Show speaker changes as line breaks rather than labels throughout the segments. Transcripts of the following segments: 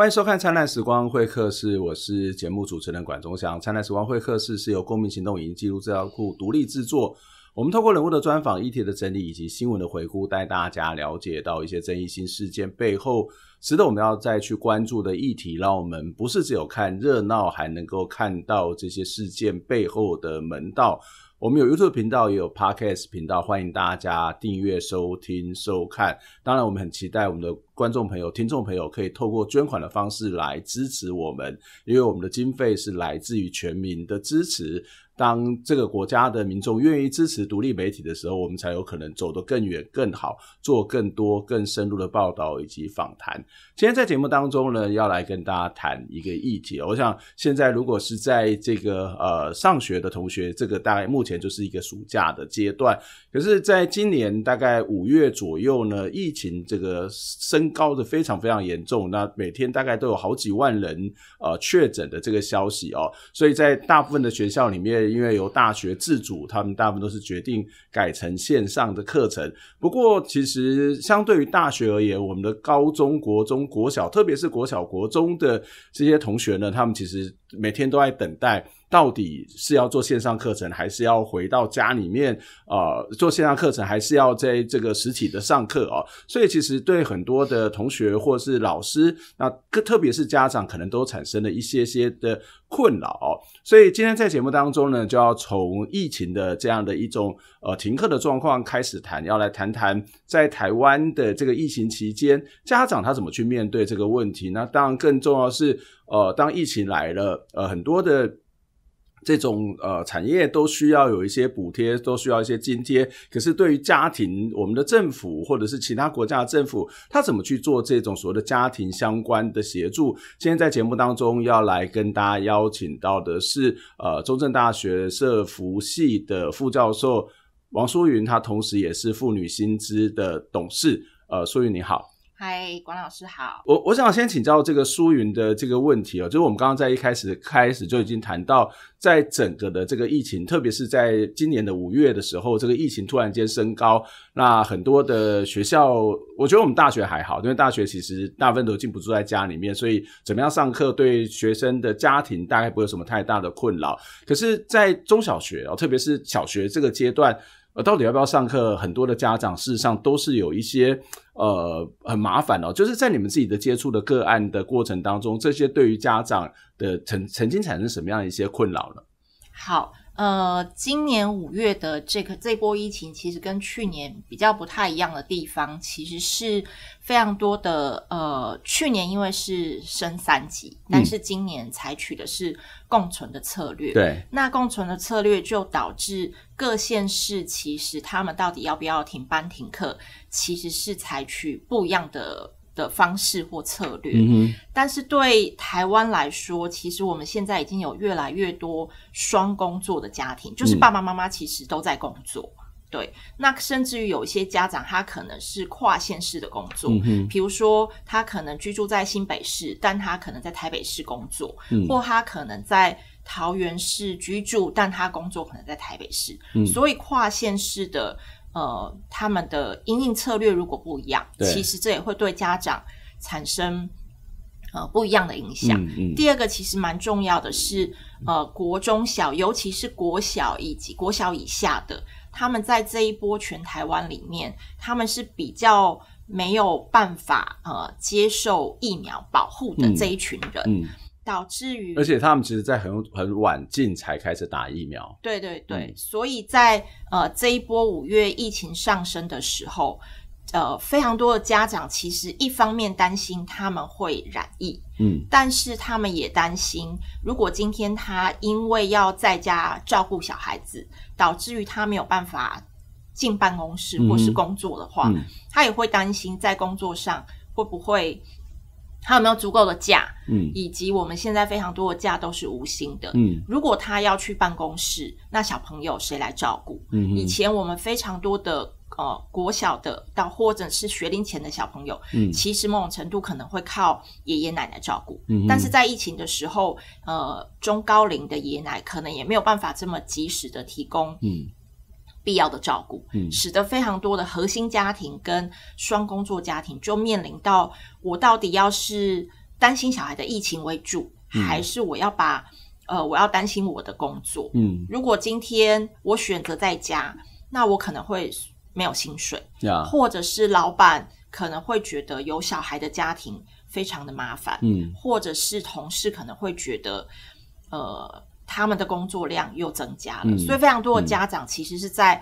欢迎收看《灿烂时光会客室》，我是节目主持人管中祥。《灿烂时光会客室》是由公民行动影音记录资料库独立制作。我们透过人物的专访、议题的整理以及新闻的回顾，带大家了解到一些争议性事件背后值得我们要再去关注的议题，让我们不是只有看热闹，还能够看到这些事件背后的门道。我们有 YouTube 频道，也有 Podcast 频道，欢迎大家订阅、收听、收看。当然，我们很期待我们的观众朋友、听众朋友可以透过捐款的方式来支持我们，因为我们的经费是来自于全民的支持。当这个国家的民众愿意支持独立媒体的时候，我们才有可能走得更远、更好，做更多、更深入的报道以及访谈。今天在节目当中呢，要来跟大家谈一个议题。我想现在如果是在这个呃上学的同学，这个大概目前就是一个暑假的阶段。可是，在今年大概五月左右呢，疫情这个升高的非常非常严重，那每天大概都有好几万人呃确诊的这个消息哦，所以在大部分的学校里面。因为由大学自主，他们大部分都是决定改成线上的课程。不过，其实相对于大学而言，我们的高中、国中、国小，特别是国小、国中的这些同学呢，他们其实。每天都在等待，到底是要做线上课程，还是要回到家里面？呃，做线上课程，还是要在这个实体的上课哦？所以，其实对很多的同学或是老师，那特别是家长，可能都产生了一些些的困扰哦。所以，今天在节目当中呢，就要从疫情的这样的一种呃停课的状况开始谈，要来谈谈在台湾的这个疫情期间，家长他怎么去面对这个问题？那当然，更重要是。呃，当疫情来了，呃，很多的这种呃产业都需要有一些补贴，都需要一些津贴。可是对于家庭，我们的政府或者是其他国家的政府，他怎么去做这种所谓的家庭相关的协助？今天在节目当中要来跟大家邀请到的是，呃，中正大学社福系的副教授王淑云，她同时也是妇女薪资的董事。呃，淑云你好。
嗨，管老师好。
我我想先请教这个苏云的这个问题哦，就是我们刚刚在一开始开始就已经谈到，在整个的这个疫情，特别是在今年的五月的时候，这个疫情突然间升高，那很多的学校，我觉得我们大学还好，因为大学其实大部分都进不住在家里面，所以怎么样上课，对学生的家庭大概不会有什么太大的困扰。可是，在中小学哦，特别是小学这个阶段。呃，到底要不要上课？很多的家长事实上都是有一些呃很麻烦哦，就是在你们自己的接触的个案的过程当中，这些对于家长的曾曾经产生什么样的一些困扰呢？
好。呃，今年五月的这个这波疫情，其实跟去年比较不太一样的地方，其实是非常多的。呃，去年因为是升三级，但是今年采取的是共存的策略。对，那共存的策略就导致各县市其实他们到底要不要停班停课，其实是采取不一样的。的方式或策略，但是对台湾来说，其实我们现在已经有越来越多双工作的家庭，就是爸爸妈妈其实都在工作。对，那甚至于有一些家长，他可能是跨县市的工作，比如说他可能居住在新北市，但他可能在台北市工作，或他可能在桃园市居住，但他工作可能在台北市，所以跨县市的。呃，他们的应应策略如果不一样，其实这也会对家长产生呃不一样的影响。第二个其实蛮重要的是，呃，国中小，尤其是国小以及国小以下的，他们在这一波全台湾里面，他们是比较没有办法呃接受疫苗保护的这一群人。导致于，而且
他们其实，在很很晚近才开始打疫苗。
对对对，所以在呃这一波五月疫情上升的时候，呃，非常多的家长其实一方面担心他们会染疫，嗯，但是他们也担心，如果今天他因为要在家照顾小孩子，导致于他没有办法进办公室或是工作的话，他也会担心在工作上会不会。他有没有足够的假？嗯，以及我们现在非常多的假都是无薪的。嗯，如果他要去办公室，那小朋友谁来照顾？嗯，以前我们非常多的呃国小的，到或者是学龄前的小朋友，嗯，其实某种程度可能会靠爷爷奶奶照顾。嗯，但是在疫情的时候，呃，中高龄的爷爷奶奶可能也没有办法这么及时的提供。嗯。必要的照顾，嗯，使得非常多的核心家庭跟双工作家庭就面临到，我到底要是担心小孩的疫情为主，还是我要把呃我要担心我的工作，嗯，如果今天我选择在家，那我可能会没有薪水，或者是老板可能会觉得有小孩的家庭非常的麻烦，嗯，或者是同事可能会觉得，呃。他们的工作量又增加了，所以非常多的家长其实是在，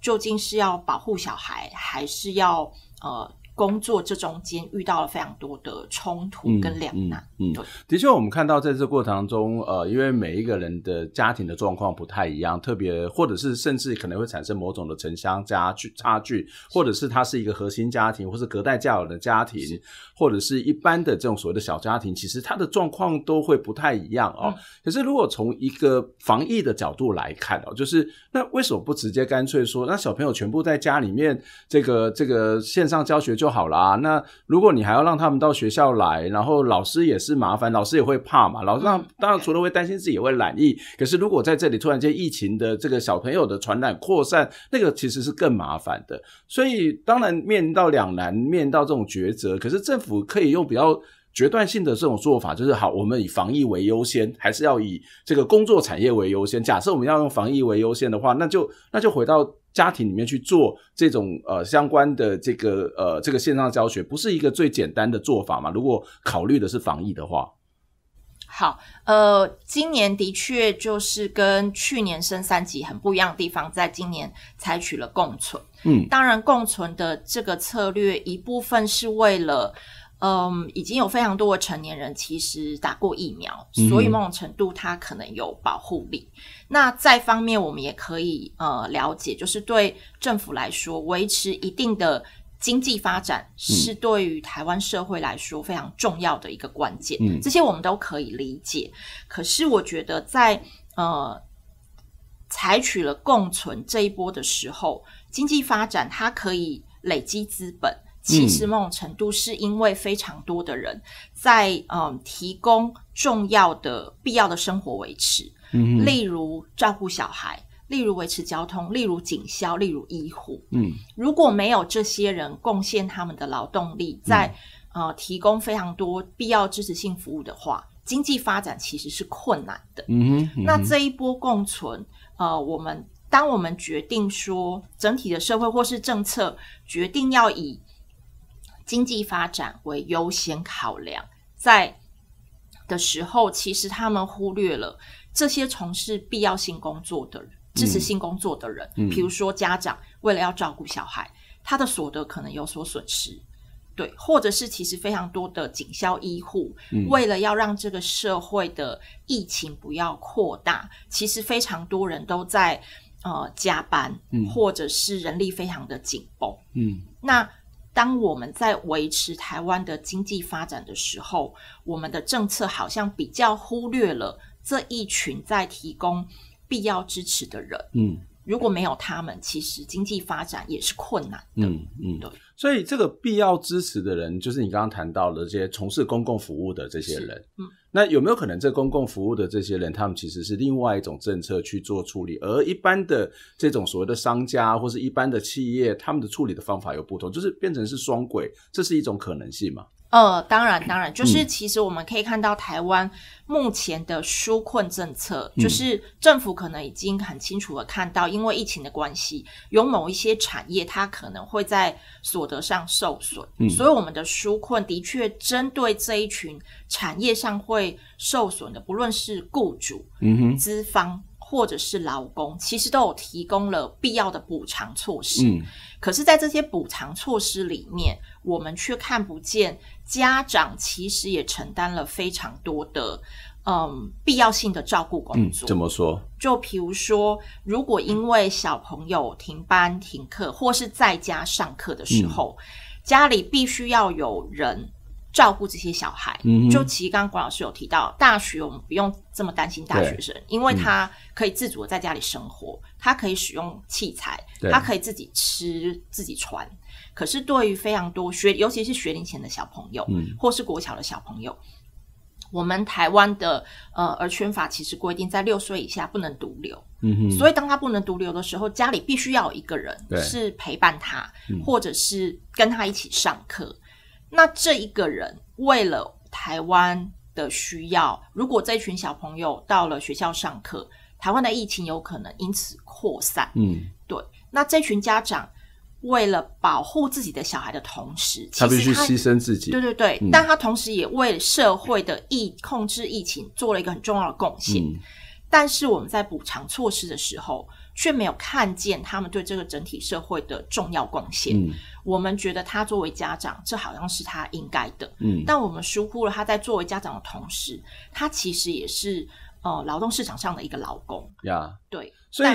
究竟是要保护小孩，还是要呃？工作这中间遇到了非常多的冲突跟两
难，嗯，的确，我们看到在这过程中，呃，因为每一个人的家庭的状况不太一样，特别或者是甚至可能会产生某种的城乡差距差距，或者是他是一个核心家庭，或是隔代教养的家庭，或者是一般的这种所谓的小家庭，其实他的状况都会不太一样哦。可是，如果从一个防疫的角度来看哦，就是那为什么不直接干脆说，那小朋友全部在家里面，这个这个线上教学就。就好啦。那如果你还要让他们到学校来，然后老师也是麻烦，老师也会怕嘛。老师当然除了会担心自己也会染疫，可是如果在这里突然间疫情的这个小朋友的传染扩散，那个其实是更麻烦的。所以当然面到两难，面到这种抉择。可是政府可以用比较决断性的这种做法，就是好，我们以防疫为优先，还是要以这个工作产业为优先。假设我们要用防疫为优先的话，那就那就回到。家庭里面去做这种呃相关的这个呃这个线上教学，不是一个最简单的做法嘛？如果考虑的是防疫的话，
好，呃，今年的确就是跟去年升三级很不一样的地方，在今年采取了共存。嗯，当然，共存的这个策略一部分是为了。嗯，已经有非常多的成年人其实打过疫苗，所以某种程度它可能有保护力。那再方面，我们也可以呃了解，就是对政府来说，维持一定的经济发展是对于台湾社会来说非常重要的一个关键。嗯，这些我们都可以理解。可是我觉得在呃采取了共存这一波的时候，经济发展它可以累积资本。其实，某种程度是因为非常多的人在呃提供重要的、必要的生活维持，例如照顾小孩，例如维持交通，例如警消，例如医护。嗯，如果没有这些人贡献他们的劳动力，在呃提供非常多必要支持性服务的话，经济发展其实是困难
的。嗯，那这一
波共存，呃，我们当我们决定说整体的社会或是政策决定要以经济发展为优先考量，在的时候，其实他们忽略了这些从事必要性工作的人、支持性工作的人，比如说家长为了要照顾小孩，他的所得可能有所损失，对，或者是其实非常多的警校医护，为了要让这个社会的疫情不要扩大，其实非常多人都在呃加班，或者是人力非常的紧绷，嗯，那。当我们在维持台湾的经济发展的时候，我们的政策好像比较忽略了这一群在提供必要支持的人。嗯，如果没有他们，其实经济发展也
是困难的。嗯嗯，对。所以这个必要支持的人，就是你刚刚谈到的这些从事公共服务的这些人。嗯。那有没有可能，这公共服务的这些人，他们其实是另外一种政策去做处理，而一般的这种所谓的商家或是一般的企业，他们的处理的方法有不同，就是变成是双轨，这是一种可能性吗？
呃，当然，当然，就是其实我们可以看到，台湾目前的纾困政策，就是政府可能已经很清楚的看到，因为疫情的关系，有某一些产业它可能会在所得上受损，所以我们的纾困的确针对这一群产业上会受损的，不论是雇主、资方或者是劳工，其实都有提供了必要的补偿措施。可是，在这些补偿措施里面，我们却看不见家长其实也承担了非常多的，嗯，必要性的照顾工作。怎么说？就比如说，如果因为小朋友停班停课或是在家上课的时候，家里必须要有人。照顾这些小孩，就其实刚刚管老师有提到，大学我们不用这么担心大学生，因为他可以自主的在家里生活，他可以使用器材，他可以自己吃自己穿。可是对于非常多学，尤其是学龄前的小朋友，或是国小的小朋友，我们台湾的呃儿圈法其实规定在六岁以下不能独留。嗯哼，所以当他不能独留的时候，家里必须要有一个人是陪伴他，或者是跟他一起上课。那这一个人为了台湾的需要，如果这群小朋友到了学校上课，台湾的疫情有可能因此扩散。嗯，对。那这群家长为了保护自己的小孩的同时，他必须牺牲
自己。对对对，但他
同时也为社会的疫控制疫情做了一个很重要的贡献。但是我们在补偿措施的时候，却没有看见他们对这个整体社会的重要贡献。我们觉得他作为家长，这好像是他应该的。嗯，但我们疏忽了他在作为家长的同时，他其实也是呃劳动市场上的一个劳工。呀，对。
所以，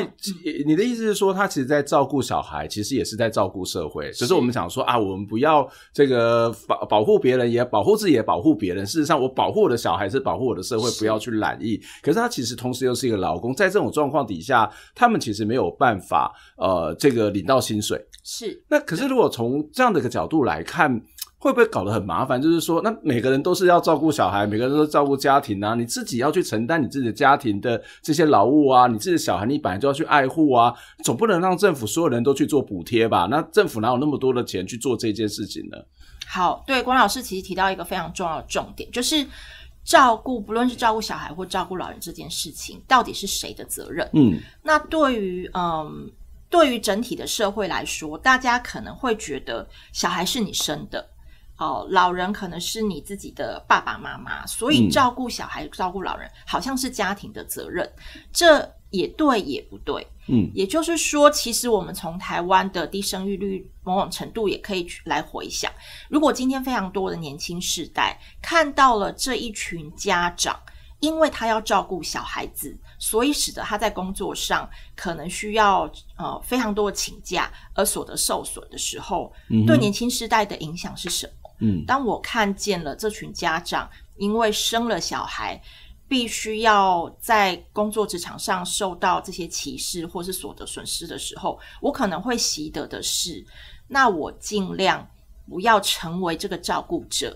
你的意思是说，他其实，在照顾小孩，其实也是在照顾社会。只是我们想说啊，我们不要这个保保护别人，也保护自己，也保护别人。事实上，我保护我的小孩，是保护我的社会，不要去懒意。可是，他其实同时又是一个老公，在这种状况底下，他们其实没有办法，呃，这个领到薪水。是。那可是，如果从这样的一个角度来看。会不会搞得很麻烦？就是说，那每个人都是要照顾小孩，每个人都照顾家庭啊，你自己要去承担你自己的家庭的这些劳务啊，你自己的小孩你本来就要去爱护啊，总不能让政府所有人都去做补贴吧？那政府哪有那么多的钱去做这件事情呢？
好，对，关老师其实提到一个非常重要的重点，就是照顾，不论是照顾小孩或照顾老人这件事情，到底是谁的责任？嗯，那对于嗯，对于整体的社会来说，大家可能会觉得小孩是你生的。哦，老人可能是你自己的爸爸妈妈，所以照顾小孩、照顾老人好像是家庭的责任，这也对也不对。嗯，也就是说，其实我们从台湾的低生育率某种程度也可以来回想：如果今天非常多的年轻世代看到了这一群家长，因为他要照顾小孩子，所以使得他在工作上可能需要呃非常多的请假，而所得受损的时候，对年轻世代的影响是什么？当我看见了这群家长因为生了小孩，必须要在工作职场上受到这些歧视或是所得损失的时候，我可能会习得的是，那我尽量不要成为这个照顾者，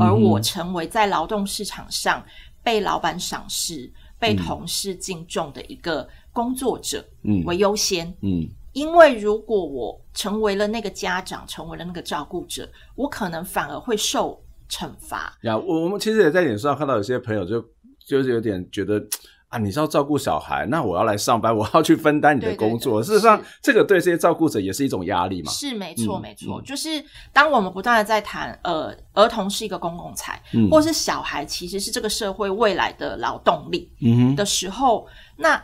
而我成
为在劳动市场上被老板赏识、被同事敬重的一个工作者为优先。嗯。因为如果我成为了那个家长，成为了那个照顾者，我可能反而会受惩
罚呀。我我们其实也在脸书上看到有些朋友就就是有点觉得啊，你是要照顾小孩，那我要来上班，我要去分担你的工作。事实上，这个对这些照顾者也是一种压力嘛？是没错，没错。就
是当我们不断的在谈呃，儿童是一个公共财，或是小孩其实是这个社会未来的劳动力，嗯的时候，那。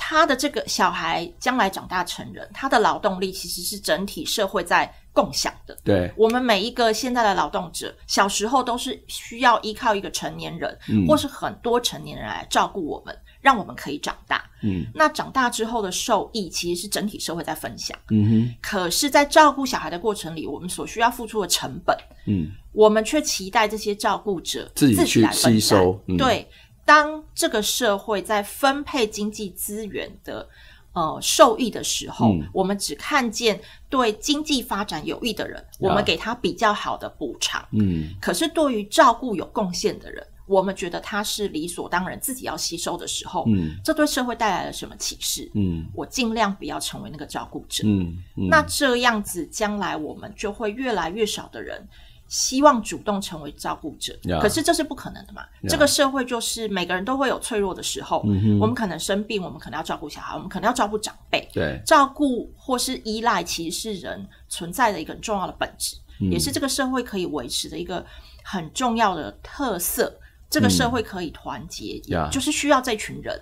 他的这个小孩将来长大成人，他的劳动力其实是整体社会在共享的。对，我们每一个现在的劳动者，小时候都是需要依靠一个成年人，或是很多成年人来照顾我们，让我们可以长大。嗯，那长大之后的受益其实是整体社会在分享。嗯哼。可是，在照顾小孩的过程里，我们所需要付出的成本，嗯，我们却期待这些照顾者自己去吸
收。对。
当这个社会在分配经济资源的呃受益的时候，我们只看见对经济发展有益的人，我们给他比较好的补偿。嗯，可是对于照顾有贡献的人，我们觉得他是理所当然，自己要吸收的时候，嗯，这对社会带来了什么启示？嗯，我尽量不要成为那个照顾者。嗯，那这样子将来我们就会越来越少的人。希望主动成为照顾者，可是这是不可能的嘛？这个社会就是每个人都会有脆弱的时候，我们可能生病，我们可能要照顾小孩，我们可能要照顾长辈，对，照顾或是依赖其实是人存在的一个很重要的本质，也是这个社会可以维持的一个很重要的特色。这个社会可以团结，就是需要这群人。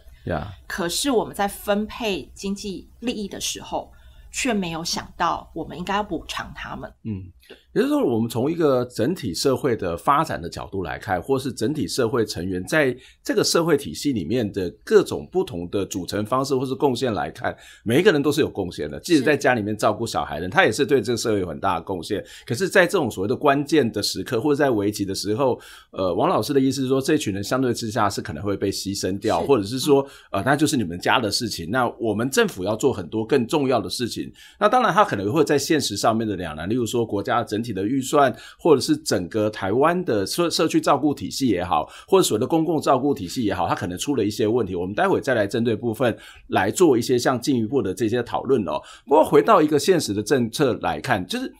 可是我们在分配经济利益的时候，却没有想到我们应该要补偿他们。
嗯。也就是说，我们从一个整体社会的发展的角度来看，或是整体社会成员在这个社会体系里面的各种不同的组成方式或是贡献来看，每一个人都是有贡献的。即使在家里面照顾小孩人，他也是对这个社会有很大的贡献。可是，在这种所谓的关键的时刻或者在危急的时候，呃，王老师的意思是说，这群人相对之下是可能会被牺牲掉，或者是说，呃，那就是你们家的事情。那我们政府要做很多更重要的事情。那当然，他可能会在现实上面的两难，例如说，国家。整体的预算，或者是整个台湾的社社区照顾体系也好，或者所谓的公共照顾体系也好，它可能出了一些问题。我们待会再来针对部分来做一些像进一步的这些讨论哦。不过回到一个现实的政策来看，就是。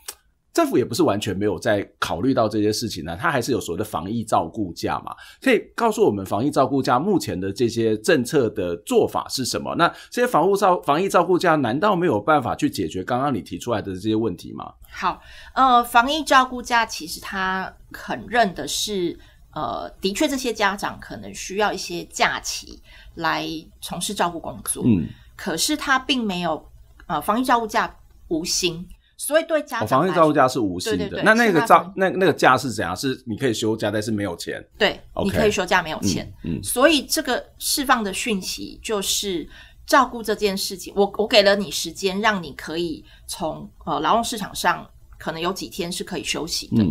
政府也不是完全没有在考虑到这些事情呢，他还是有所谓的防疫照顾价嘛，可以告诉我们防疫照顾价目前的这些政策的做法是什么？那这些防护照防疫照顾价难道没有办法去解决刚刚你提出来的这些问题吗？
好，呃，防疫照顾价其实他肯认的是，呃，的确这些家长可能需要一些假期来从事照顾工作，嗯，可是他并没有，呃，防疫照顾价无薪。所以对家长，我防疫照顾
假是无薪的。那那个照那那个假是怎样？是你可以休假，但是没有钱。
对，你可以休假没有钱。嗯，所以这个释放的讯息就是，照顾这件事情，我我给了你时间，让你可以从呃劳动市场上可能有几天是可以休息的，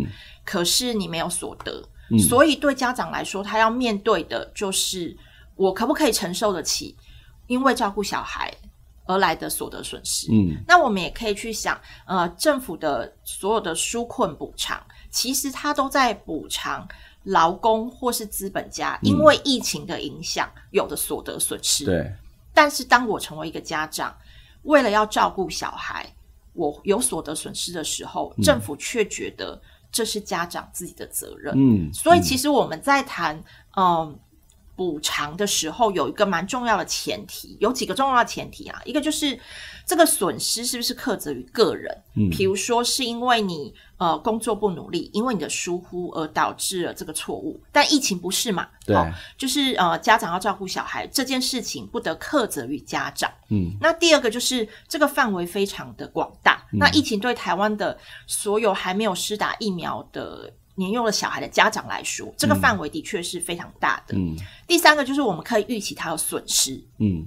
可是你没有所得。所以对家长来说，他要面对的就是，我可不可以承受得起？因为照顾小孩。而来的所得损失，嗯，那我们也可以去想，呃，政府的所有的纾困补偿，其实它都在补偿劳工或是资本家因为疫情的影响有的所得损失。对。但是，当我成为一个家长，为了要照顾小孩，我有所得损失的时候，政府却觉得这是家长自己的责任。嗯。所以，其实我们在谈，嗯。补偿的时候有一个蛮重要的前提，有几个重要的前提啊。一个就是这个损失是不是克责于个人？嗯，比如说是因为你呃工作不努力，因为你的疏忽而导致了这个错误。但疫情不是嘛？对，就是呃家长要照顾小孩这件事情不得克责于家长。嗯，那第二个就是这个范围非常的广大。那疫情对台湾的所有还没有施打疫苗的。年幼的小孩的家长来说，这个范围的确是非常大的。第三个就是我们可以预期他有损失，嗯，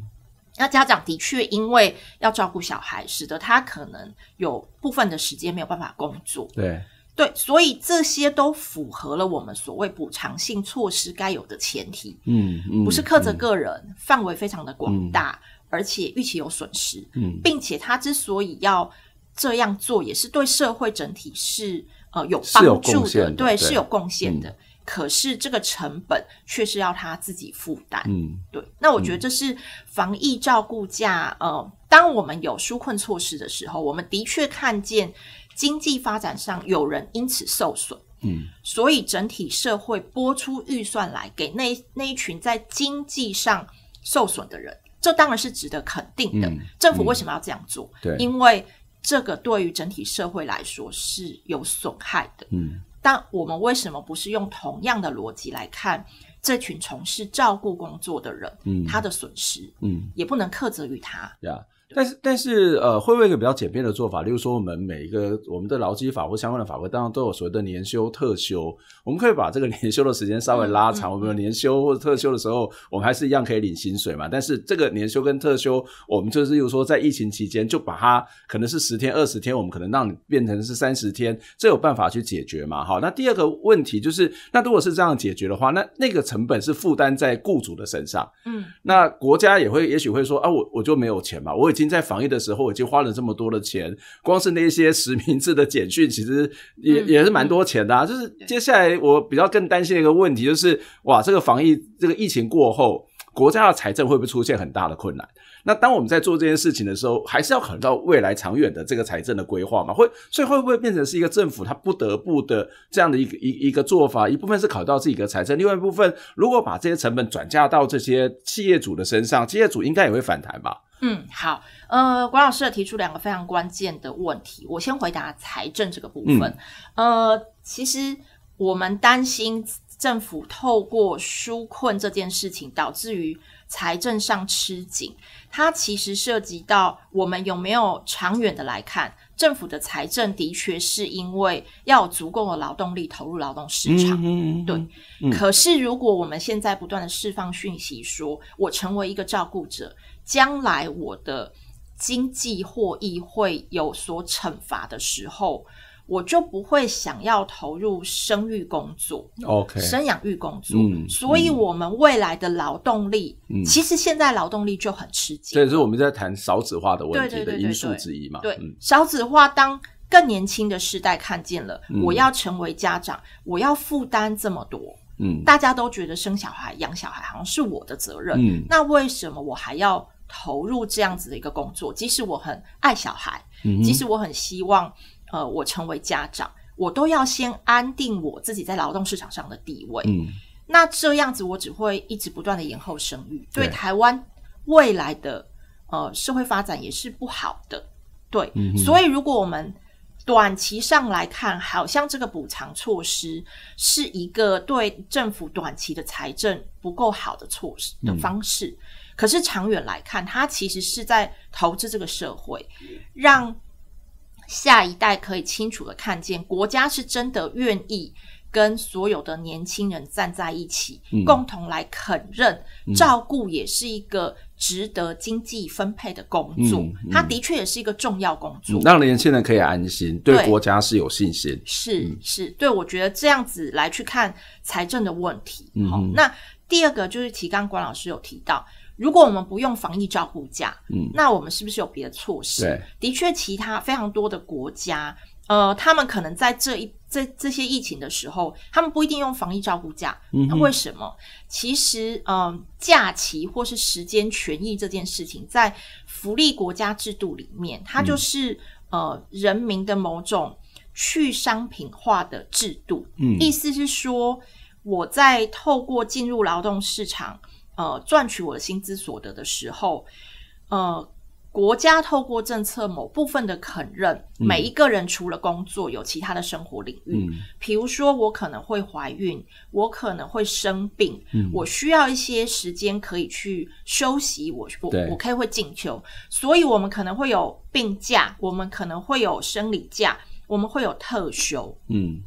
那家长的确因为要照顾小孩，使得他可能有部分的时间没有办法工作，对对，所以这些都符合了我们所谓补偿性措施该有的前提，
嗯嗯，不是
苛责个人，范围非常的广大，而且预期有损失，嗯，并且他之所以要这样做，也是对社会整体是。呃，有帮助的，对，是有贡献的。可是这个成本却是要他自己负担。嗯，对。那我觉得这是防疫照顾价。呃，当我们有纾困措施的时候，我们的确看见经济发展上有人因此受损。嗯，所以整体社会拨出预算来给那那一群在经济上受损的人，这当然是值得肯定的。政府为什么要这样做？对，因为。这个对于整体社会来说是有损害的，嗯，但我们为什么不是用同样的逻辑来看这群从事照顾工作的人，嗯，他的损失，嗯，也不能苛责于他，
对啊。但是，但是，呃，会不会一个比较简便的做法？例如说，我们每一个我们的劳基法或相关的法规，当然都有所谓的年休、特休。我们可以把这个年休的时间稍微拉长。我们年休或者特休的时候，我们还是一样可以领薪水嘛？但是这个年休跟特休，我们就是，又说在疫情期间，就把它可能是十天、二十天，我们可能让你变成是三十天，这有办法去解决嘛？好，那第二个问题就是，那如果是这样解决的话，那那个成本是负担在雇主的身上。嗯，那国家也会，也许会说啊，我我就没有钱嘛，我已经。在防疫的时候，我就花了这么多的钱，光是那些实名制的简讯，其实也也是蛮多钱的。就是接下来我比较更担心的一个问题，就是哇，这个防疫这个疫情过后，国家的财政会不会出现很大的困难？那当我们在做这件事情的时候，还是要考虑到未来长远的这个财政的规划嘛？会所以会不会变成是一个政府他不得不的这样的一一一个做法？一部分是考虑到自己的财政，另外一部分如果把这些成本转嫁到这些企业主的身上，企业主应该也会反弹吧？
嗯，好，呃，管老师提出两个非常关键的问题，我先回答财政这个部分。呃，其实我们担心政府透过纾困这件事情，导致于财政上吃紧，它其实涉及到我们有没有长远的来看，政府的财政的确是因为要有足够的劳动力投入劳动市场，对。可是如果我们现在不断的释放讯息，说我成为一个照顾者。将来我的经济获益会有所惩罚的时候，我就不会想要投入生育工作。OK，生养育工作。嗯，所以我们未来的劳动力，其实现在劳动力就很吃紧。
这也是我们在谈少子化的问题的因素之一嘛。对，
少子化，当更年轻的世代看见了，我要成为家长，我要负担这么多。大家都觉得生小孩、养小孩好像是我的责任。嗯，那为什么我还要投入这样子的一个工作？即使我很爱小孩，即使我很希望，呃，我成为家长，我都要先安定我自己在劳动市场上的地位。嗯，那这样子我只会一直不断的延后生育，对台湾未来的呃社会发展也是不好的。对，所以如果我们短期上来看，好像这个补偿措施是一个对政府短期的财政不够好的措施的方式。可是长远来看，它其实是在投资这个社会，让下一代可以清楚的看见国家是真的愿意跟所有的年轻人站在一起，共同来肯认照顾，也是一个。值得经济分配的工
作，它的
确也是一个重要工
作，让年轻人可以安心，对国家是有信心。是
是，对我觉得这样子来去看财政的问题。好，那第二个就是提纲，关老师有提到，如果我们不用防疫照顾假，嗯，那我们是不是有别的措施？的确，其他非常多的国家。呃，他们可能在这一这这些疫情的时候，他们不一定用防疫照顾假。那为什么？其实，嗯，假期或是时间权益这件事情，在福利国家制度里面，它就是呃人民的某种去商品化的制度。嗯，意思是说，我在透过进入劳动市场，呃，赚取我的薪资所得的时候，呃。国家透过政策某部分的肯认，每一个人除了工作，有其他的生活领域。嗯，比如说我可能会怀孕，我可能会生病，我需要一些时间可以去休息。我我我可以会进修，所以我们可能会有病假，我们可能会有生理假，我们会有特休。嗯，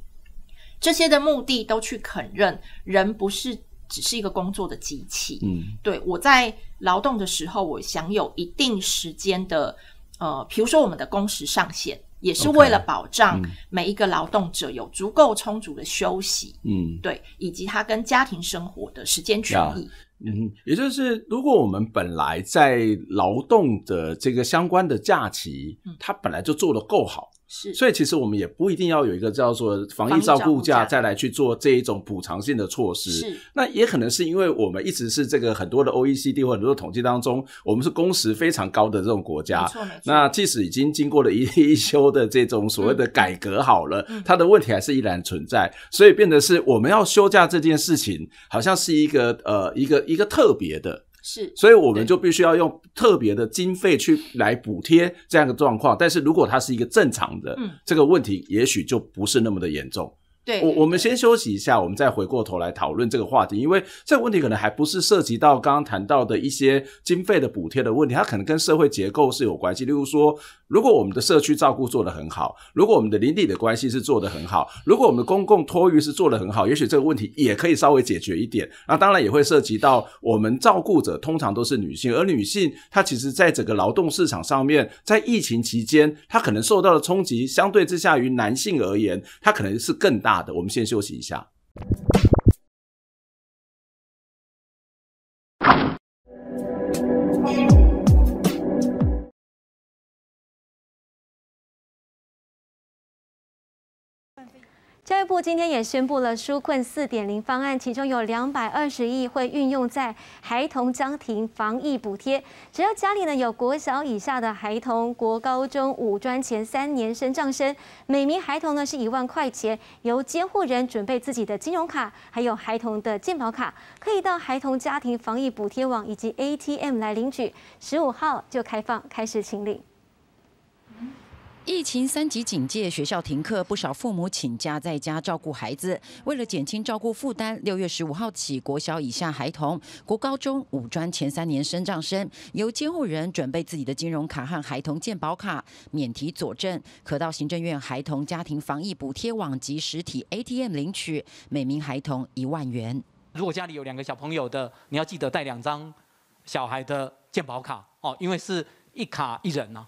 这些的目的都去肯认，人不是。只是一个工作的机器。嗯，对我在劳动的时候，我享有一定时间的呃，比如说我们的工时上限，也是为了保障每一个劳动者有足够充足的休息。嗯，对，以及他跟家庭生活的时间权益。
嗯，也就是如果我们本来在劳动的这个相关的假期，他本来就做的够好。所以，其实我们也不一定要有一个叫做防疫照顾假，再来去做这一种补偿性的措施。是，那也可能是因为我们一直是这个很多的 OECD 或者很多统计当中，我们是工时非常高的这种国家。没错，没错。那即使已经经过了一 休的这种所谓的改革好了，它的问题还是依然存在。所以，变得是我们要休假这件事情，好像是一个呃一个一个特别的。是，所以我们就必须要用特别的经费去来补贴这样的状况。但是如果它是一个正常的嗯，这个问题，也许就不是那么的严重。对，我我们先休息一下，我们再回过头来讨论这个话题。因为这个问题可能还不是涉及到刚刚谈到的一些经费的补贴的问题，它可能跟社会结构是有关系，例如说。如果我们的社区照顾做得很好，如果我们的邻里的关系是做得很好，如果我们的公共托育是做得很好，也许这个问题也可以稍微解决一点。那当然也会涉及到我们照顾者通常都是女性，而女性她其实在整个劳动市场上面，在疫情期间她可能受到的冲击，相对之下于男性而言，她可能是更大的。我们先休息一下。教育部今天也宣布了纾困四
点零方案，其中有两百二十亿会运用在孩童家庭防疫补贴。只要家里呢有国小以下的孩童、国高中、五专前三年生障生，每名孩童呢是一万块钱，由监护人准备自己的金融卡，还有孩童的健保卡，可以到孩童家庭防疫补贴网以及 ATM 来领取。十五号就开放开始清领。
疫情三级警戒，学校停课，不少父母请假在家照顾孩子。为了减轻照顾负担，六月十五号起，国小以下孩童、国高中、五专前三年升障生，由监护人准备自己的金融卡和孩童健保卡，免提佐证，可到行政院孩童家庭防疫补贴网及实体 ATM 领取，每名孩童一万元。
如果家里有两个小朋友的，你要记得带两张小孩的健保卡哦，因为是一卡一人呐。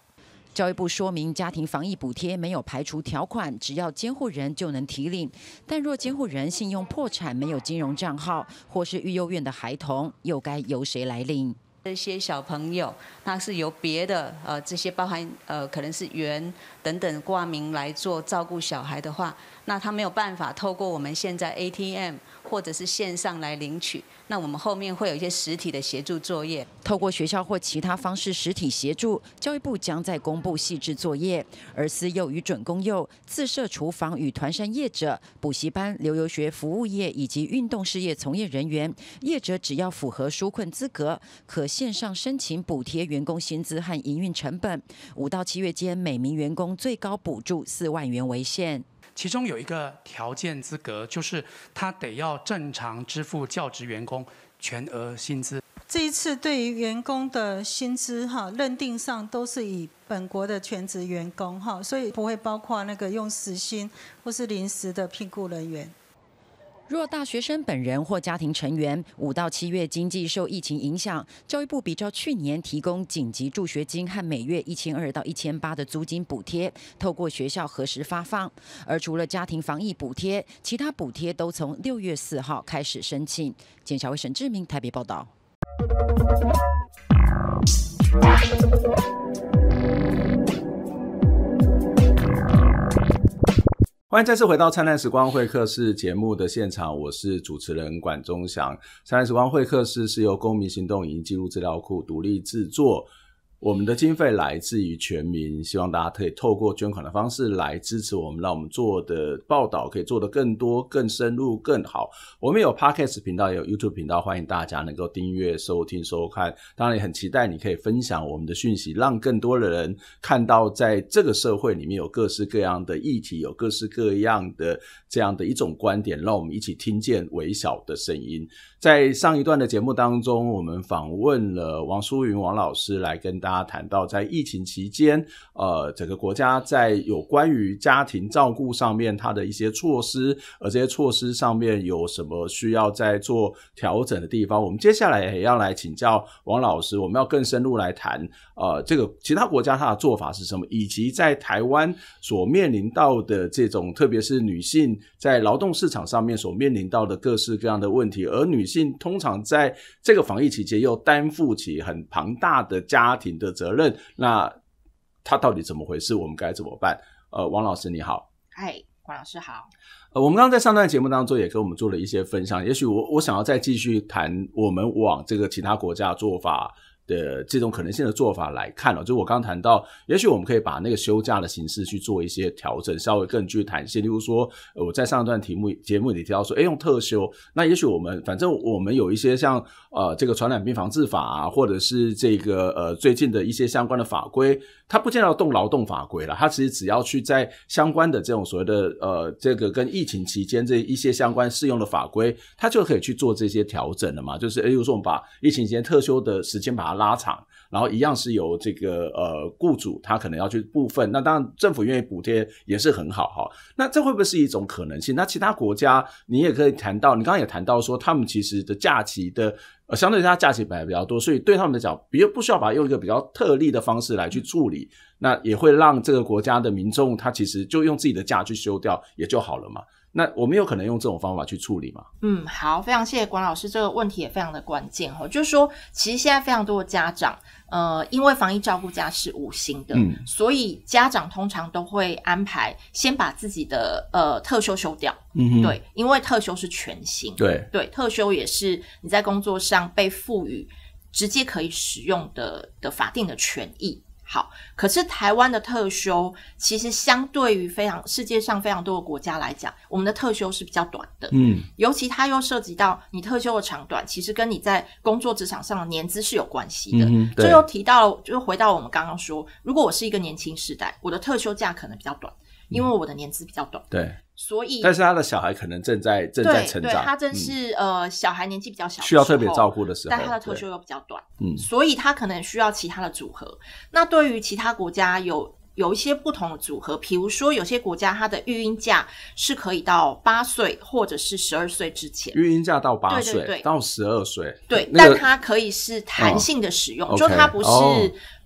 教育部说明，家庭防疫补贴没有排除条款，只要监护人就能提领。但若监护人信用破产、没有金融账号，或是育幼院的孩童，又该由谁来领？这些小朋友，那是由别的呃，这些包含呃，可能是园等等
挂名来做照顾小孩的话，那他没有办法透过我们现在 ATM。或者是线上来领取，那我们后面会有一些实体的协助作业。
透过学校或其他方式实体协助，教育部将在公布细致作业。而私幼与准公幼自设厨房与团膳业者、补习班、留游学服务业以及运动事业从业人员，业者只要符合纾困资格，可线上申请补贴员工薪资和营运成本。五到七月间，每名员工最高补助四万元为限。其中有一个条件资格，就是他得要正常支付教职员工全额薪资。
这一次对于员工的薪资哈认定上，都是以本国的全职员工哈，所以不会包括那个用时薪或是临时的聘雇人员。
若大学生本人或家庭成员五到七月经济受疫情影响，教育部比照去年提供紧急助学金和每月一千二到一千八的租金补贴，透过学校核实发放。而除了家庭防疫补贴，其他补贴都从六月四号开始申请。检察委沈志明特别报道。
欢迎再次回到《灿烂时光会客室》节目的现场，我是主持人管中祥。《灿烂时光会客室》是由公民行动影音记录资料库独立制作。我们的经费来自于全民，希望大家可以透过捐款的方式来支持我们，让我们做的报道可以做的更多、更深入、更好。我们有 Podcast 频道，也有 YouTube 频道，欢迎大家能够订阅、收听、收看。当然，也很期待你可以分享我们的讯息，让更多的人看到，在这个社会里面有各式各样的议题，有各式各样的这样的一种观点，让我们一起听见微小的声音。在上一段的节目当中，我们访问了王淑云王老师，来跟大家。他谈到在疫情期间，呃，整个国家在有关于家庭照顾上面，他的一些措施，而这些措施上面有什么需要在做调整的地方？我们接下来也要来请教王老师，我们要更深入来谈，呃，这个其他国家他的做法是什么，以及在台湾所面临到的这种，特别是女性在劳动市场上面所面临到的各式各样的问题，而女性通常在这个防疫期间又担负起很庞大的家庭。的责任，那他到底怎么回事？我们该怎么办？呃，王老师你好，
嗨，王老师好。
呃，我们刚刚在上段节目当中也跟我们做了一些分享，也许我我想要再继续谈我们往这个其他国家做法。的这种可能性的做法来看了，就我刚谈到，也许我们可以把那个休假的形式去做一些调整，稍微更具弹性。例如说，我在上一段题目节目里提到说，哎，用特休。那也许我们，反正我们有一些像呃这个传染病防治法，或者是这个呃最近的一些相关的法规，它不见得要动劳动法规了，它其实只要去在相关的这种所谓的呃这个跟疫情期间这一些相关适用的法规，它就可以去做这些调整了嘛。就是，例如说，我们把疫情期间特休的时间把它拉长，然后一样是由这个呃雇主他可能要去部分，那当然政府愿意补贴也是很好哈。那这会不会是一种可能性？那其他国家你也可以谈到，你刚刚也谈到说，他们其实的假期的呃，相对他假期本来比较多，所以对他们来讲，比较不需要把它用一个比较特例的方式来去处理，那也会让这个国家的民众他其实就用自己的假去休掉也就好了嘛。那我们有可能用这种方法去处理吗？
嗯，好，非常谢谢管老师，这个问题也非常的关键哈，就是说，其实现在非常多的家长，呃，因为防疫照顾家是五星的，所以家长通常都会安排先把自己的呃特休休掉，嗯，对，因为特休是全薪，对，对，特休也是你在工作上被赋予直接可以使用的的法定的权益。好，可是台湾的特休其实相对于非常世界上非常多的国家来讲，我们的特休是比较短的。嗯，尤其它又涉及到你特休的长短，其实跟你在工作职场上的年资是有关系的。嗯，这又提到了，就回到我们刚刚说，如果我是一个年轻世代，我的特休假可能比较短，因为我的年资比较短。对。所以，但是
他的小孩可能正在正在成长，他正是
呃，小孩年纪比较小，需要特别照顾的时候，但他的退休又比较短，嗯，所以他可能需要其他的组合。那对于其他国家有？有一些不同的组合，比如说有些国家它的育婴假是可以到八岁或者是十二岁之前，
育婴假到八岁，到十二岁，对，但它
可以是弹性的使用，就它不是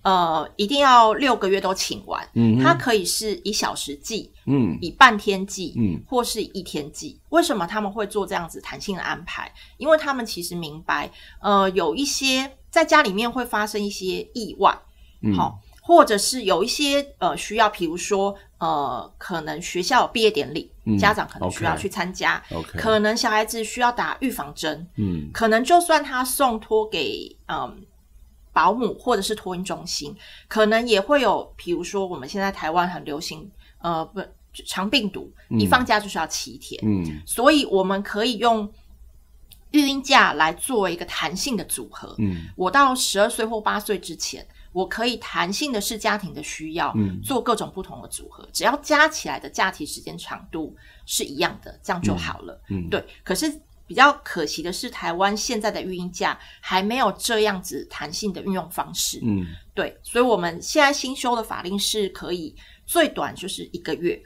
呃一定要六个月都请完，它可以是一小时计，嗯，以半天计，嗯，或是一天计。为什么他们会做这样子弹性的安排？因为他们其实明白，呃，有一些在家里面会发生一些意外，好。或者是有一些呃需要，比如说呃，可能学校毕业典礼，家长可能需要去参加，可能小孩子需要打预防针，嗯，可能就算他送托给嗯保姆或者是托婴中心，可能也会有，比如说我们现在台湾很流行呃不长病毒，一放假就是要七天，嗯，所以我们可以用育婴假来做一个弹性的组合，嗯，我到十二岁或八岁之前。我可以弹性的是家庭的需要，做各种不同的组合，只要加起来的假期时间长度是一样的，这样就好了。对。可是比较可惜的是，台湾现在的育婴假还没有这样子弹性的运用方式。嗯，对。所以我们现在新修的法令是可以最短就是一个月，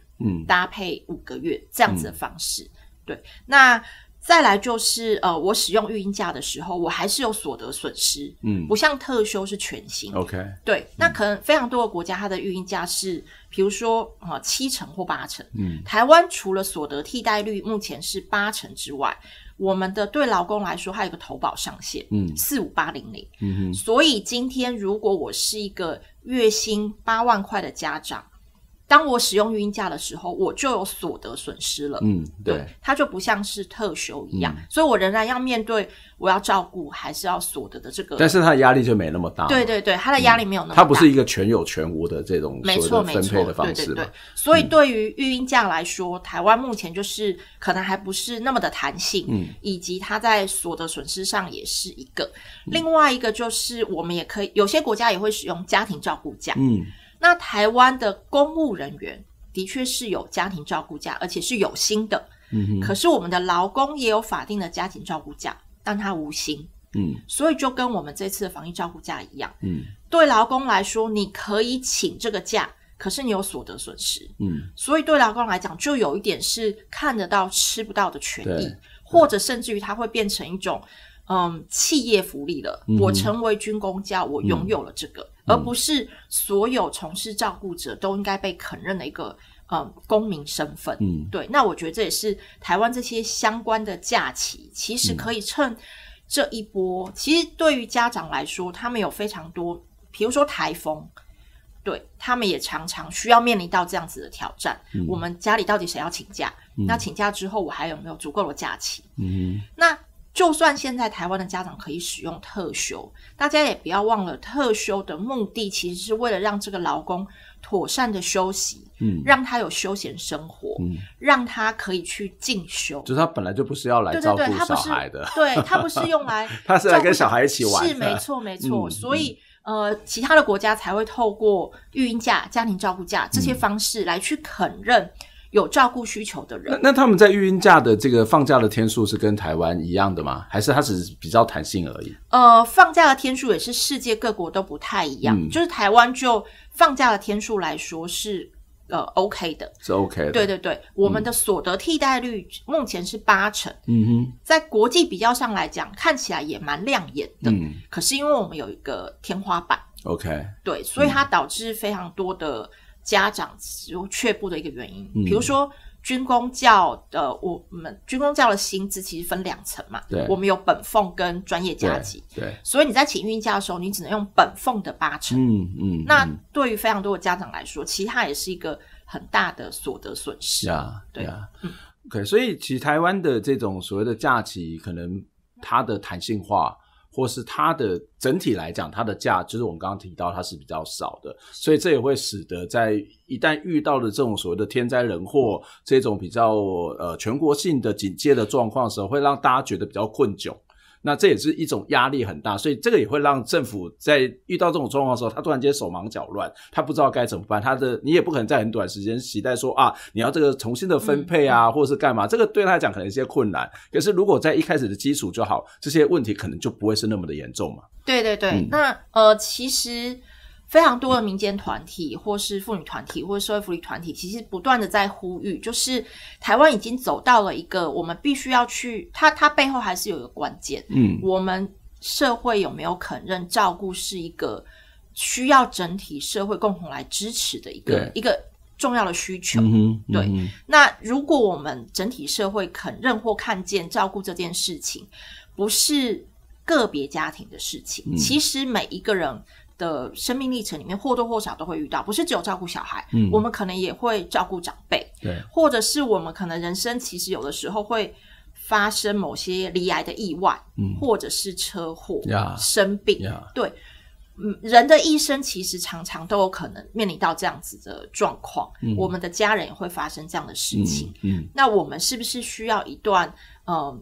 搭配五个月这样子的方式。对。那再来就是，呃，我使用育婴假的时候，我还是有所得损失，嗯，不像特休是全薪，OK，对，那可能非常多的国家它的育婴假是，比如说，呃，七成或八成，嗯，台湾除了所得替代率目前是八成之外，我们的对劳工来说还有个投保上限，嗯，四五八零零，嗯哼，所以今天如果我是一个月薪八万块的家长。当我使用育婴假的时候，我就有所得损失了。嗯，对，它就不像是特休一样，所以我仍然要面对我要照顾还是要所得的这个。但是
它的压力就没那么大。对
对对，它的压力没有那么。它不是一
个全有全无的这种没错分配的方式对对对。
所以对于育婴假来说，台湾目前就是可能还不是那么的弹性，嗯，以及它在所得损失上也是一个。另外一个就是我们也可以有些国家也会使用家庭照顾假，嗯。那台湾的公务人员的确是有家庭照顾假，而且是有薪的。嗯，可是我们的劳工也有法定的家庭照顾假，但他无薪。嗯，所以就跟我们这次的防疫照顾假一样。嗯，对劳工来说，你可以请这个假，可是你有所得损失。嗯，所以对劳工来讲，就有一点是看得到吃不到的权益，或者甚至于它会变成一种。嗯，企业福利了。我成为军工家，我拥有了这个，而不是所有从事照顾者都应该被肯认的一个嗯公民身份。嗯，对。那我觉得这也是台湾这些相关的假期，其实可以趁这一波。其实对于家长来说，他们有非常多，比如说台风，对他们也常常需要面临到这样子的挑战。我们家里到底谁要请假？那请假之后，我还有没有足够的假期？嗯，那。就算现在台湾的家长可以使用特休，大家也不要忘了特休的目的其实是为了让这个劳工妥善的休息，嗯，让他有休闲生活，嗯，让他可以去进修，就
是他本来就不是要来照顾他小孩的，对他不是用来，他是来跟小孩一起玩，是没错没错，所以
呃，其他的国家才会透过育婴假、家庭照顾假这些方式来去肯认。有照顾需求的人，
那他们在育婴假的这个放假的天数是跟台湾一样的吗？还是它只是比较弹性而已？
呃，放假的天数也是世界各国都不太一样，就是台湾就放假的天数来说是呃 OK 的，
是 OK 的。对对对，
我们的所得替代率目前是八成，嗯哼，在国际比较上来讲，看起来也蛮亮眼的。可是因为我们有一个天花板，OK，对，所以它导致非常多的。家长却步的一个原因，比如说军工教的我们军工教的薪资其实分两层嘛，对，我们有本俸跟专业加级，对，所以你在请孕假的时候，你只能用本俸的八成，
嗯嗯，那
对于非常多的家长来说，其他也是一个很大的所得损失啊，
对啊，嗯，OK，所以其台湾的这种所谓的假期，可能它的弹性化。或是它的整体来讲，它的价就是我们刚刚提到它是比较少的，所以这也会使得在一旦遇到了这种所谓的天灾人祸这种比较呃全国性的警戒的状况时候，会让大家觉得比较困窘。那这也是一种压力很大，所以这个也会让政府在遇到这种状况的时候，他突然间手忙脚乱，他不知道该怎么办。他的你也不可能在很短时间期待说啊，你要这个重新的分配啊，或者是干嘛？这个对他来讲可能一些困难。可是如果在一开始的基础就好，这些问题可能就不会是那么的严重嘛。
对对对，那呃，其实。非常多的民间团体，或是妇女团体，或是社会福利团体，其实不断的在呼吁，就是台湾已经走到了一个，我们必须要去，它它背后还是有一个关键，嗯，我们社会有没有肯认照顾是一个需要整体社会共同来支持的一个一个重要的需求，对。那如果我们整体社会肯认或看见照顾这件事情，不是个别家庭的事情，其实每一个人。的生命历程里面或多或少都会遇到，不是只有照顾小孩，嗯，我们可能也会照顾长辈，对，或者是我们可能人生其实有的时候会发生某些离癌的意外，嗯，或者是车祸、生病，对，嗯，人的一生其实常常都有可能面临到这样子的状况，我们的家人也会发生这样的事情，嗯，那我们是不是需要一段，嗯，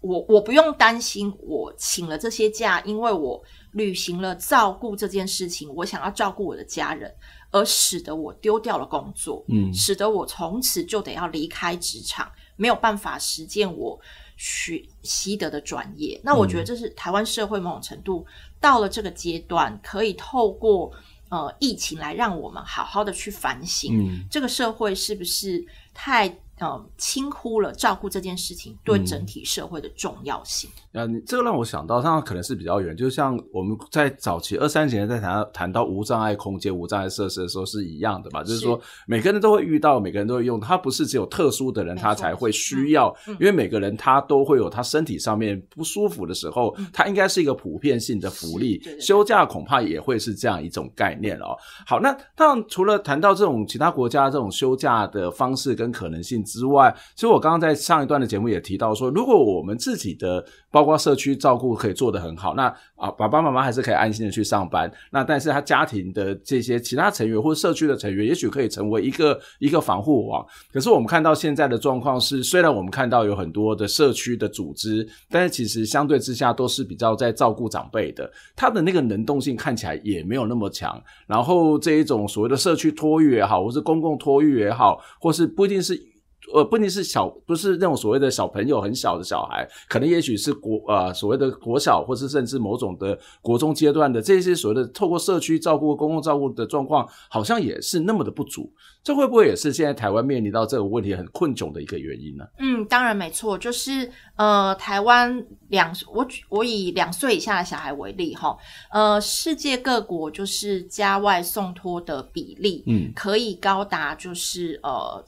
我我不用担心，我请了这些假，因为我。履行了照顾这件事情，我想要照顾我的家人，而使得我丢掉了工作，嗯，使得我从此就得要离开职场，没有办法实践我学习得的专业。那我觉得这是台湾社会某种程度到了这个阶段，可以透过呃疫情来让我们好好的去反省，这个社会是不是太。轻忽了照顾这件事情对整体社会的重要性。
啊，你这个让我想到，那可能是比较远，就像我们在早期二三十年在谈谈到无障碍空间、无障碍设施的时候是一样的吧？就是说每个人都会遇到，每个人都会用，它不是只有特殊的人他才会需要，因为每个人他都会有他身体上面不舒服的时候，他应该是一个普遍性的福利。休假恐怕也会是这样一种概念哦。好，那当除了谈到这种其他国家这种休假的方式跟可能性。之外，其实我刚刚在上一段的节目也提到说，如果我们自己的包括社区照顾可以做得很好，那啊爸爸妈妈还是可以安心的去上班。那但是他家庭的这些其他成员或社区的成员，也许可以成为一个一个防护网。可是我们看到现在的状况是，虽然我们看到有很多的社区的组织，但是其实相对之下都是比较在照顾长辈的，他的那个能动性看起来也没有那么强。然后这一种所谓的社区托育也好，或是公共托育也好，或是不一定是。呃，不仅是小，不是那种所谓的小朋友，很小的小孩，可能也许是国呃所谓的国小，或是甚至某种的国中阶段的，这些所谓的透过社区照顾、公共照顾的状况，好像也是那么的不足。这会不会也是现在台湾面临到这个问题很困窘的一个原因呢？
嗯，当然没错，就是呃，台湾两，我我以两岁以下的小孩为例哈，呃，世界各国就是家外送托的比例，嗯，可以高达就是呃。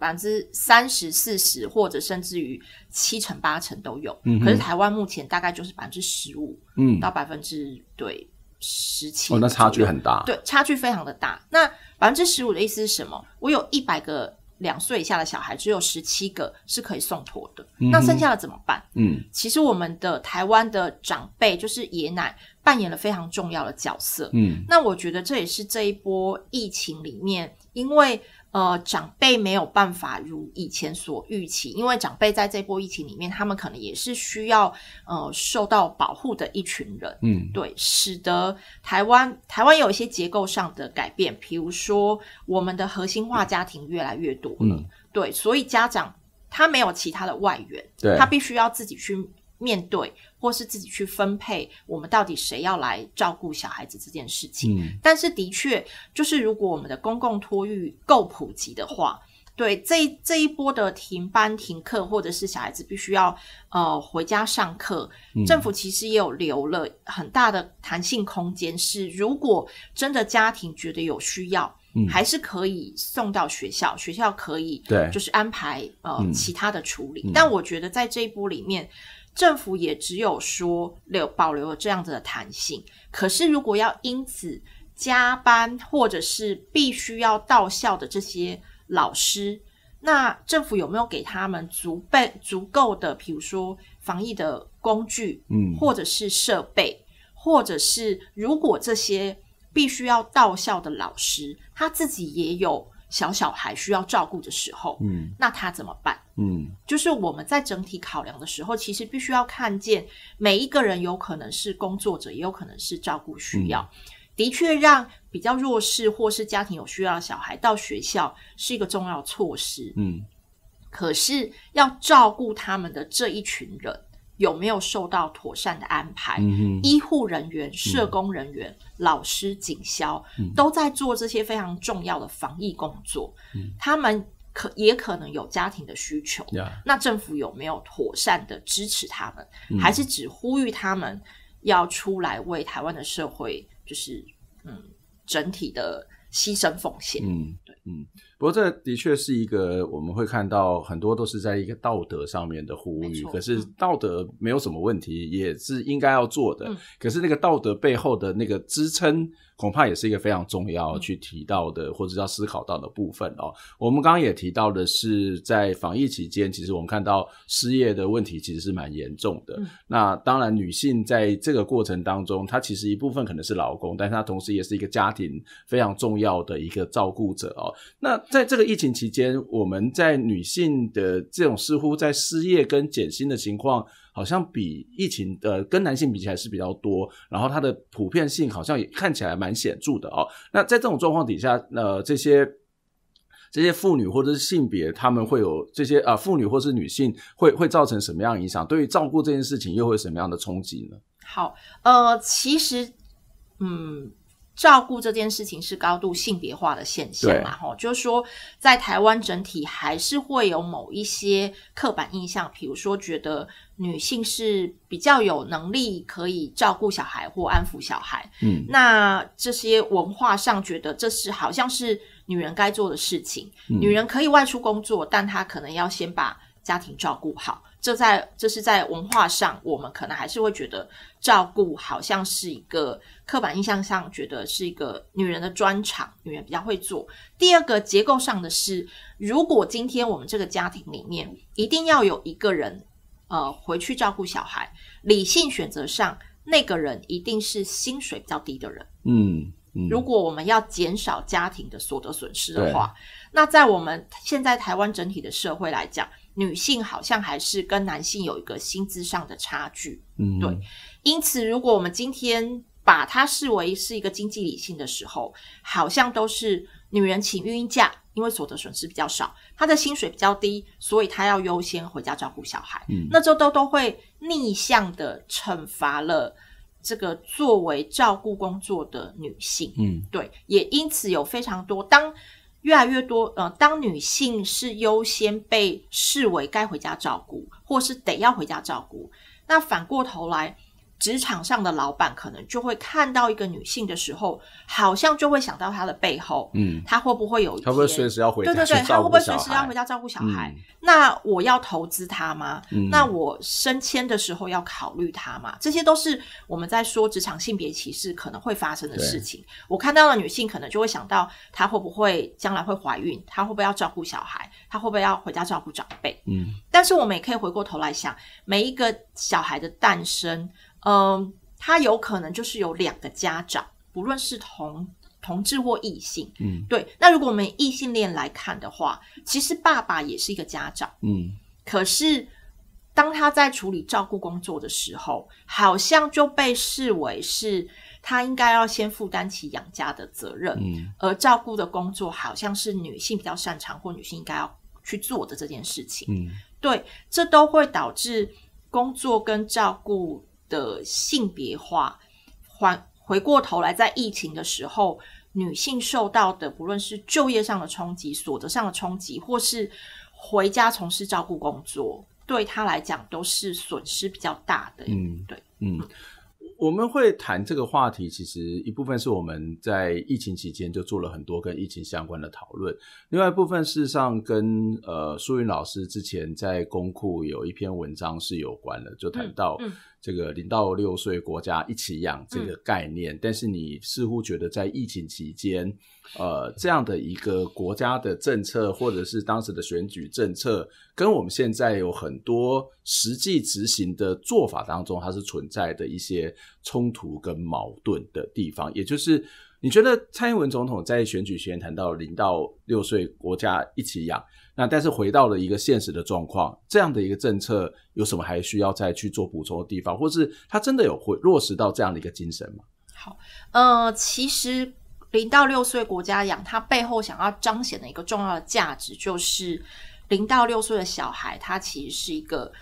百分之三十四十，或者甚至于七成八成都有。嗯，可是台湾目前大概就是百分之十五，嗯，到百分之对十七。哦，那差距很大。对，差距非常的大。那百分之十五的意思是什么？我有一百个两岁以下的小孩，只有十七个是可以送托的。那剩下的怎么办？嗯，其实我们的台湾的长辈，就是爷奶，扮演了非常重要的角色。嗯，那我觉得这也是这一波疫情里面，因为。呃，长辈没有办法如以前所预期，因为长辈在这波疫情里面，他们可能也是需要呃受到保护的一群人。嗯，对，使得台湾台湾有一些结构上的改变，比如说我们的核心化家庭越来越多。嗯，对，所以家长他没有其他的外援，他必须要自己去面对。或是自己去分配，我们到底谁要来照顾小孩子这件事情。嗯，但是的确，就是如果我们的公共托育够普及的话，对这这一波的停班停课，或者是小孩子必须要呃回家上课，政府其实也有留了很大的弹性空间。是如果真的家庭觉得有需要，还是可以送到学校，学校可以对，就是安排呃其他的处理。但我觉得在这一波里面。政府也只有说留保留了这样子的弹性，可是如果要因此加班或者是必须要到校的这些老师，那政府有没有给他们足备足够的，比如说防疫的工具，嗯，或者是设备，或者是如果这些必须要到校的老师他自己也有。小小孩需要照顾的时候，嗯，那他怎么办？嗯，就是我们在整体考量的时候，其实必须要看见每一个人有可能是工作者，也有可能是照顾需要。的确，让比较弱势或是家庭有需要的小孩到学校是一个重要措施，嗯，可是要照顾他们的这一群人。有没有受到妥善的安排？医护人员、社工人员、老师、警消都在做这些非常重要的防疫工作。他们可也可能有家庭的需求。那政府有没有妥善的支持他们？还是只呼吁他们要出来为台湾的社会，就是嗯整体的牺牲奉献？嗯，
对，嗯。不过，这的确是一个我们会看到很多都是在一个道德上面的呼吁。可是道德没有什么问题，也是应该要做的。可是那个道德背后的那个支撑。恐怕也是一个非常重要去提到的，或者要思考到的部分哦。我们刚刚也提到的是，在防疫期间，其实我们看到失业的问题其实是蛮严重的。那当然，女性在这个过程当中，她其实一部分可能是老公，但是她同时也是一个家庭非常重要的一个照顾者哦。那在这个疫情期间，我们在女性的这种似乎在失业跟减薪的情况。好像比疫情呃跟男性比起来是比较多，然后它的普遍性好像也看起来蛮显著的哦。那在这种状况底下，呃，这些这些妇女或者是性别，他们会有这些啊妇女或是女性会会造成什么样影响？对于照顾这件事情又会有什么样的冲击呢？
好，呃，其实嗯。照顾这件事情是高度性别化的现象嘛？哈，就是说，在台湾整体还是会有某一些刻板印象，比如说觉得女性是比较有能力可以照顾小孩或安抚小孩。嗯，那这些文化上觉得这是好像是女人该做的事情，女人可以外出工作，但她可能要先把家庭照顾好。这在这是在文化上，我们可能还是会觉得照顾好像是一个刻板印象上觉得是一个女人的专长，女人比较会做。第二个结构上的是，如果今天我们这个家庭里面一定要有一个人呃回去照顾小孩，理性选择上那个人一定是薪水较低的人。
嗯，如
果我们要减少家庭的所得损失的话，那在我们现在台湾整体的社会来讲。女性好像还是跟男性有一个薪资上的差距，嗯，对。因此，如果我们今天把它视为是一个经济理性的时候，好像都是女人请孕婴假，因为所得损失比较少，她的薪水比较低，所以她要优先回家照顾小孩。嗯，那这都都会逆向的惩罚了这个作为照顾工作的女性，嗯，对。也因此有非常多当。越来越多，呃，当女性是优先被视为该回家照顾，或是得要回家照顾，那反过头来。职场上的老板可能就会看到一个女性的时候，好像就会想到她的背后，嗯，她会不会有，她
会不会随时要回家，对对对，她会不会随时要回家照顾小孩？
那我要投资她吗？那我升迁的时候要考虑她吗？这些都是我们在说职场性别歧视可能会发生的事情。我看到的女性可能就会想到她会不会将来会怀孕，她会不会要照顾小孩，她会不会要回家照顾长辈？嗯，但是我们也可以回过头来想，每一个小孩的诞生。嗯，他有可能就是有两个家长，不论是同同志或异性，嗯，对。那如果我们异性恋来看的话，其实爸爸也是一个家长，嗯。可是当他在处理照顾工作的时候，好像就被视为是他应该要先负担起养家的责任，嗯。而照顾的工作好像是女性比较擅长，或女性应该要去做的这件事情，嗯，对。这都会导致工作跟照顾。的性别化，还回过头来，在疫情的时候，女性受到的不论是就业上的冲击、所得上的冲击，或是回家从事照顾工作，对她来讲都是损失比较大的。嗯，对，
嗯，我们会谈这个话题，其实一部分是我们在疫情期间就做了很多跟疫情相关的讨论，另外一部分事实上跟呃，苏云老师之前在公库有一篇文章是有关的，就谈到。这个零到六岁国家一起养这个概念，但是你似乎觉得在疫情期间，呃，这样的一个国家的政策，或者是当时的选举政策，跟我们现在有很多实际执行的做法当中，它是存在的一些冲突跟矛盾的地方。也就是，你觉得蔡英文总统在选举前间谈到零到六岁国家一起养？那但是回到了一个现实的状况，这样的一个政策有什么还需要再去做补充的地方，或是他真的有会落实到这样的一个精神吗？好，
呃，
其实零到六岁国家养，它背后想要彰显的一个重要的价值，就是零到六岁的小孩，他其实是一个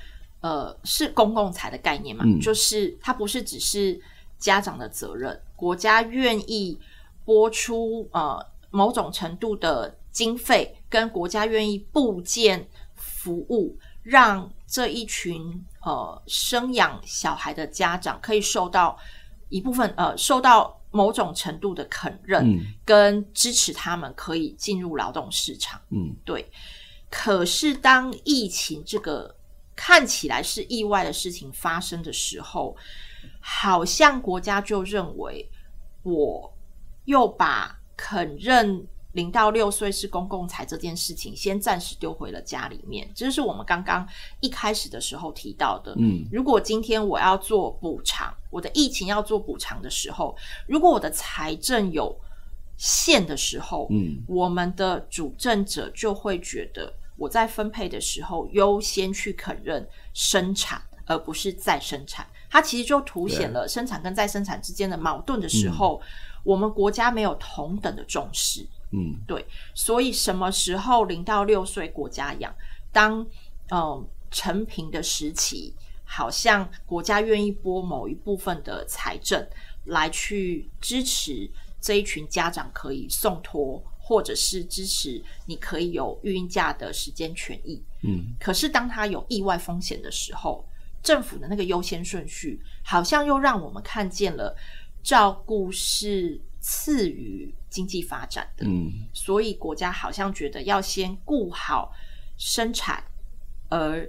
呃是公共财的概念嘛，就是它不是只是家长的责任，国家愿意拨出呃某种程度的。经费跟国家愿意部件服务，让这一群呃生养小孩的家长可以受到一部分呃受到某种程度的肯认跟支持，他们可以进入劳动市场。嗯，对。可是当疫情这个看起来是意外的事情发生的时候，好像国家就认为我又把肯认。零到六岁是公共财这件事情，先暂时丢回了家里面。这是我们刚刚一开始的时候提到的。嗯，如果今天我要做补偿，我的疫情要做补偿的时候，如果我的财政有限的时候，嗯，我们的主政者就会觉得我在分配的时候优先去肯认生产，而不是再生产。它其实就凸显了生产跟再生产之间的矛盾的时候，我们国家没有同等的重视。嗯，对，所以什么时候零到六岁国家养？当嗯成平的时期，好像国家愿意拨某一部分的财政来去支持这一群家长可以送托，或者是支持你可以有育婴假的时间权益。嗯，可是当他有意外风险的时候，政府的那个优先顺序，好像又让我们看见了照顾是次于。经济发展的，嗯，所以国家好像觉得要先顾好生产，而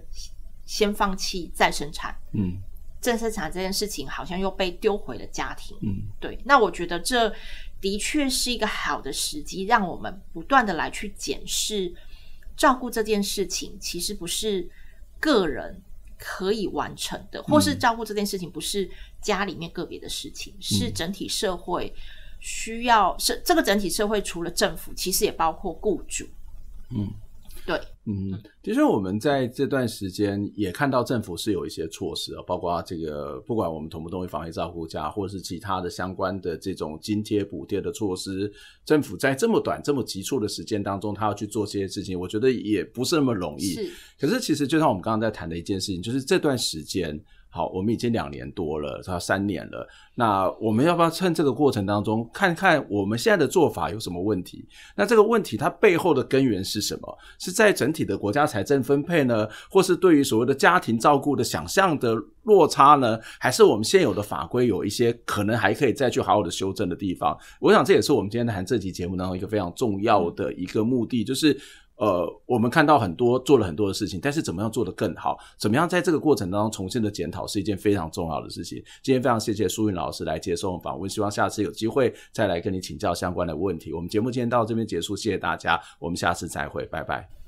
先放弃再生产，嗯，再生产这件事情好像又被丢回了家庭，嗯，对。那我觉得这的确是一个好的时机，让我们不断的来去检视，照顾这件事情其实不是个人可以完成的，或是照顾这件事情不是家里面个别的事情，是整体社会。需要是这个整体社会，除了政府，其实也包括雇主。
嗯，对，嗯，其实我们在这段时间也看到政府是有一些措施啊，包括这个不管我们同不同意防疫照顾假，或者是其他的相关的这种津贴补贴的措施，政府在这么短、这么急促的时间当中，他要去做这些事情，我觉得也不是那么容易。是，可是其实就像我们刚刚在谈的一件事情，就是这段时间。好，我们已经两年多了，差三年了。那我们要不要趁这个过程当中，看看我们现在的做法有什么问题？那这个问题它背后的根源是什么？是在整体的国家财政分配呢，或是对于所谓的家庭照顾的想象的落差呢，还是我们现有的法规有一些可能还可以再去好好的修正的地方？我想这也是我们今天谈这期节目当中一个非常重要的一个目的，就是。呃，我们看到很多做了很多的事情，但是怎么样做得更好，怎么样在这个过程当中重新的检讨，是一件非常重要的事情。今天非常谢谢苏云老师来接受我们访问，希望下次有机会再来跟你请教相关的问题。我们节目今天到这边结束，谢谢大家，我们下次再会，拜拜。